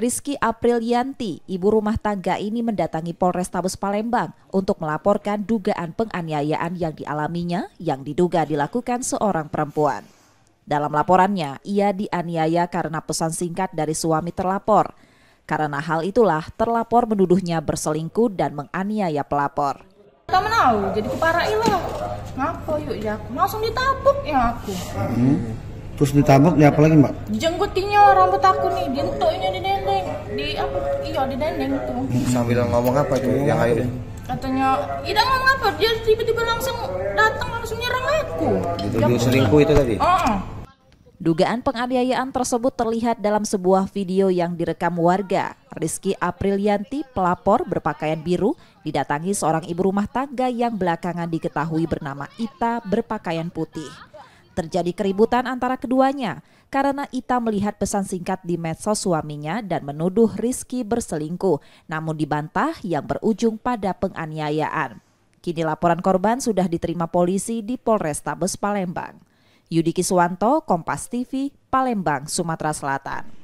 Rizky Aprilianti, ibu rumah tangga ini mendatangi Polrestabes Palembang untuk melaporkan dugaan penganiayaan yang dialaminya yang diduga dilakukan seorang perempuan. Dalam laporannya, ia dianiaya karena pesan singkat dari suami terlapor. Karena hal itulah terlapor menuduhnya berselingkuh dan menganiaya pelapor. Kita menahu, jadi kepara ilah. Ngapa yuk ya? Langsung ditabuk ya aku. Hmm terus ditabok di apa lagi mbak jenggotnya rambut aku nih gentoknya di dendeng di apa iya di dendeng tuh. sambil ngomong apa itu yang akhirnya katanya tidak ngomong apa dia tiba-tiba langsung datang langsung nyerang aku dituduh selingkuh itu tadi oh. Dugaan penganiayaan tersebut terlihat dalam sebuah video yang direkam warga. Rizky Aprilianti, pelapor berpakaian biru, didatangi seorang ibu rumah tangga yang belakangan diketahui bernama Ita berpakaian putih. Terjadi keributan antara keduanya karena Ita melihat pesan singkat di medsos suaminya dan menuduh Rizky berselingkuh, namun dibantah yang berujung pada penganiayaan. Kini laporan korban sudah diterima polisi di Polrestabes Palembang. Yudi Kiswanto, Kompas TV, Palembang, Sumatera Selatan.